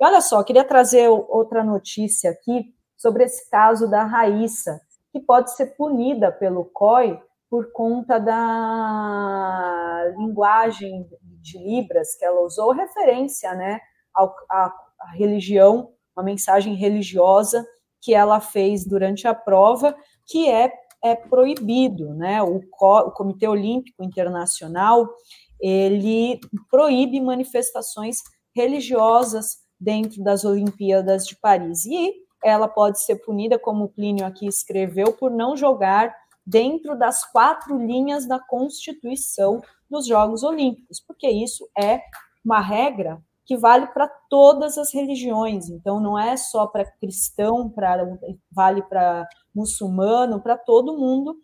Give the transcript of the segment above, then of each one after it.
E olha só, queria trazer outra notícia aqui sobre esse caso da Raíssa, que pode ser punida pelo COI por conta da linguagem de Libras que ela usou, referência né, à religião, uma mensagem religiosa que ela fez durante a prova, que é, é proibido, né? O, Co, o Comitê Olímpico Internacional ele proíbe manifestações religiosas dentro das Olimpíadas de Paris. E ela pode ser punida, como Plínio aqui escreveu, por não jogar dentro das quatro linhas da Constituição dos Jogos Olímpicos, porque isso é uma regra que vale para todas as religiões. Então, não é só para cristão, pra, vale para muçulmano, para todo mundo,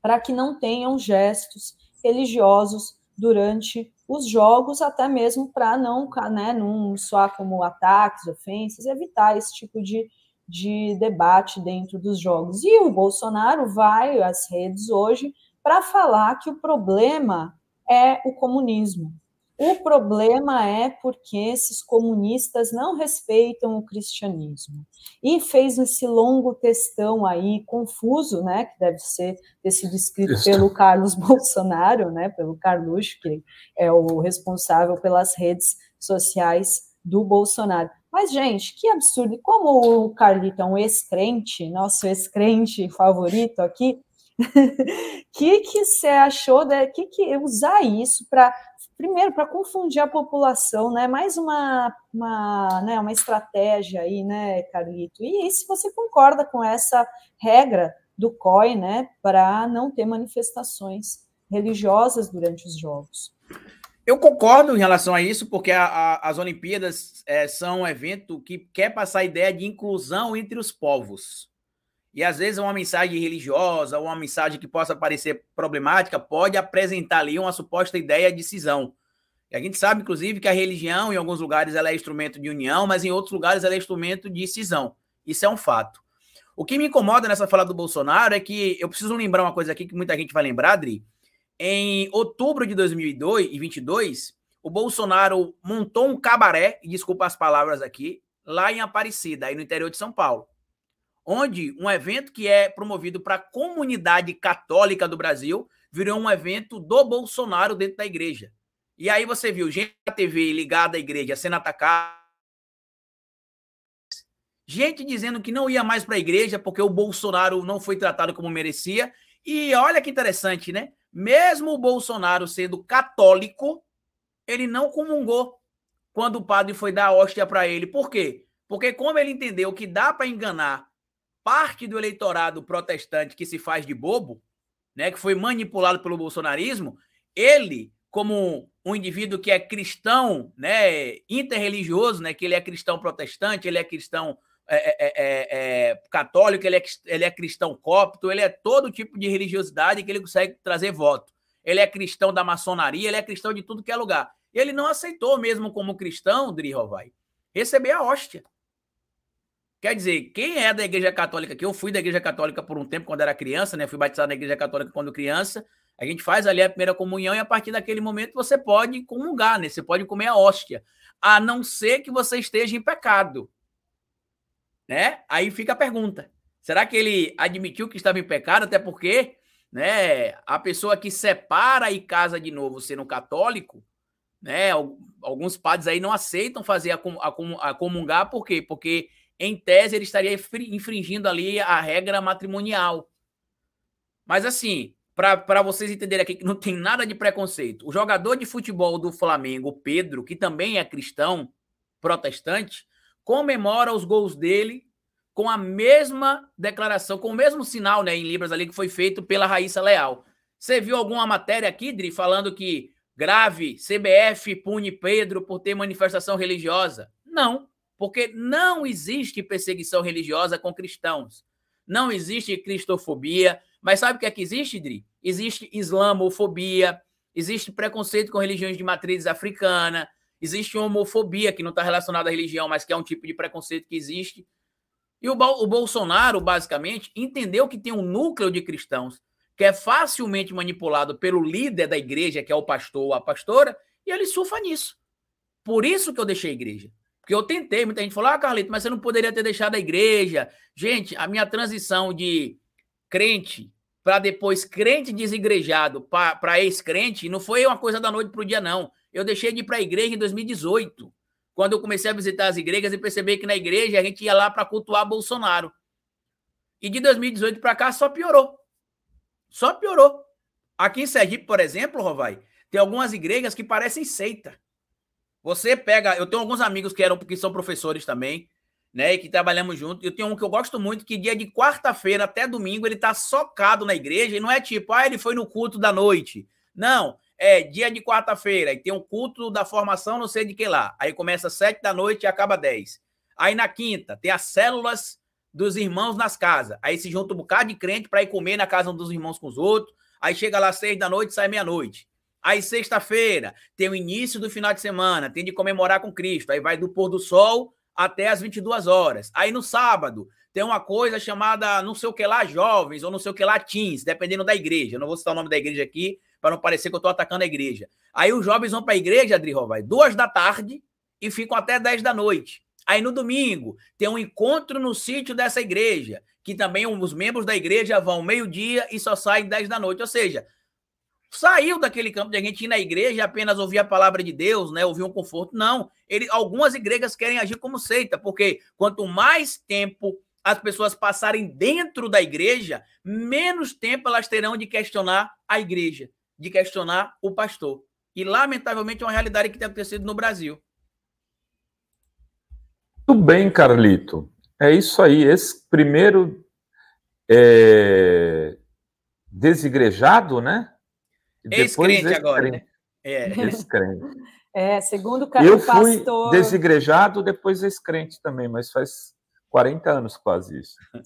para que não tenham gestos religiosos durante os jogos, até mesmo para não, né, não soar como ataques, ofensas, evitar esse tipo de, de debate dentro dos jogos. E o Bolsonaro vai às redes hoje para falar que o problema é o comunismo, o problema é porque esses comunistas não respeitam o cristianismo. E fez esse longo textão aí, confuso, né, que deve ser, ter sido escrito Isso. pelo Carlos Bolsonaro, né, pelo Carluxo, que é o responsável pelas redes sociais do Bolsonaro. Mas, gente, que absurdo. E como o Carlito é um ex-crente, nosso ex-crente favorito aqui, que que você achou, de, que que usar isso para primeiro, para confundir a população, né? Mais uma, uma, né, uma estratégia aí, né, Carlito? E se você concorda com essa regra do COI, né, para não ter manifestações religiosas durante os Jogos? Eu concordo em relação a isso, porque a, a, as Olimpíadas é, são um evento que quer passar a ideia de inclusão entre os povos. E às vezes uma mensagem religiosa, uma mensagem que possa parecer problemática, pode apresentar ali uma suposta ideia de cisão. E a gente sabe, inclusive, que a religião, em alguns lugares, ela é instrumento de união, mas em outros lugares ela é instrumento de cisão. Isso é um fato. O que me incomoda nessa fala do Bolsonaro é que eu preciso lembrar uma coisa aqui que muita gente vai lembrar, Adri. Em outubro de 2022, o Bolsonaro montou um cabaré, desculpa as palavras aqui, lá em Aparecida, aí no interior de São Paulo onde um evento que é promovido para a comunidade católica do Brasil virou um evento do Bolsonaro dentro da igreja. E aí você viu gente da TV ligada à igreja sendo atacada, gente dizendo que não ia mais para a igreja porque o Bolsonaro não foi tratado como merecia. E olha que interessante, né? Mesmo o Bolsonaro sendo católico, ele não comungou quando o padre foi dar a hóstia para ele. Por quê? Porque como ele entendeu que dá para enganar parte do eleitorado protestante que se faz de bobo, né, que foi manipulado pelo bolsonarismo, ele, como um indivíduo que é cristão, né, interreligioso, né, que ele é cristão protestante, ele é cristão é, é, é, é, é católico, ele é, ele é cristão copto, ele é todo tipo de religiosidade que ele consegue trazer voto. Ele é cristão da maçonaria, ele é cristão de tudo que é lugar. Ele não aceitou mesmo como cristão, Dri Rovai, receber a hóstia. Quer dizer, quem é da Igreja Católica, que eu fui da Igreja Católica por um tempo quando era criança, né? Fui batizado na Igreja Católica quando criança. A gente faz ali a primeira comunhão e a partir daquele momento você pode comungar, né? Você pode comer a hóstia, a não ser que você esteja em pecado, né? Aí fica a pergunta: será que ele admitiu que estava em pecado? Até porque, né? A pessoa que separa e casa de novo sendo católico, né? Alguns padres aí não aceitam fazer a, a, a comungar, por quê? Porque em tese, ele estaria infringindo ali a regra matrimonial. Mas assim, para vocês entenderem aqui que não tem nada de preconceito, o jogador de futebol do Flamengo, Pedro, que também é cristão, protestante, comemora os gols dele com a mesma declaração, com o mesmo sinal né, em Libras ali que foi feito pela Raíssa Leal. Você viu alguma matéria aqui, Dri, falando que grave, CBF pune Pedro por ter manifestação religiosa? Não. Porque não existe perseguição religiosa com cristãos. Não existe cristofobia. Mas sabe o que é que existe, Dri? Existe islamofobia, existe preconceito com religiões de matriz africana, existe homofobia, que não está relacionada à religião, mas que é um tipo de preconceito que existe. E o, o Bolsonaro, basicamente, entendeu que tem um núcleo de cristãos que é facilmente manipulado pelo líder da igreja, que é o pastor ou a pastora, e ele surfa nisso. Por isso que eu deixei a igreja. Porque eu tentei, muita gente falou: ah, Carlito, mas você não poderia ter deixado a igreja. Gente, a minha transição de crente para depois crente desigrejado para ex-crente não foi uma coisa da noite para o dia, não. Eu deixei de ir para a igreja em 2018, quando eu comecei a visitar as igrejas e percebi que na igreja a gente ia lá para cultuar Bolsonaro. E de 2018 para cá só piorou. Só piorou. Aqui em Sergipe, por exemplo, Rovai, tem algumas igrejas que parecem seita. Você pega. Eu tenho alguns amigos que eram que são professores também, né? E que trabalhamos junto. Eu tenho um que eu gosto muito, que dia de quarta-feira até domingo ele tá socado na igreja, e não é tipo, ah, ele foi no culto da noite. Não, é dia de quarta-feira, e tem um culto da formação, não sei de que lá. Aí começa às sete da noite e acaba dez. Aí na quinta, tem as células dos irmãos nas casas. Aí se junta um bocado de crente para ir comer na casa dos irmãos com os outros. Aí chega lá às seis da noite, sai meia-noite. Aí sexta-feira tem o início do final de semana, tem de comemorar com Cristo. Aí vai do pôr do sol até as 22 horas. Aí no sábado tem uma coisa chamada não sei o que lá jovens ou não sei o que lá teens, dependendo da igreja. Eu não vou citar o nome da igreja aqui para não parecer que eu estou atacando a igreja. Aí os jovens vão para a igreja, Adri vai, duas da tarde e ficam até 10 da noite. Aí no domingo tem um encontro no sítio dessa igreja, que também os membros da igreja vão meio-dia e só saem 10 da noite. Ou seja, saiu daquele campo de a gente ir na igreja e apenas ouvir a palavra de Deus, né? Ouvir um conforto. Não. Ele, algumas igrejas querem agir como seita, porque quanto mais tempo as pessoas passarem dentro da igreja, menos tempo elas terão de questionar a igreja, de questionar o pastor. E, lamentavelmente, é uma realidade que tem acontecido no Brasil. Muito bem, Carlito. É isso aí. Esse primeiro é, desigrejado, né? É ex-crente ex agora, né? É. Ex-crente. É, segundo o Eu fui desigrejado, depois ex-crente também, mas faz 40 anos quase isso.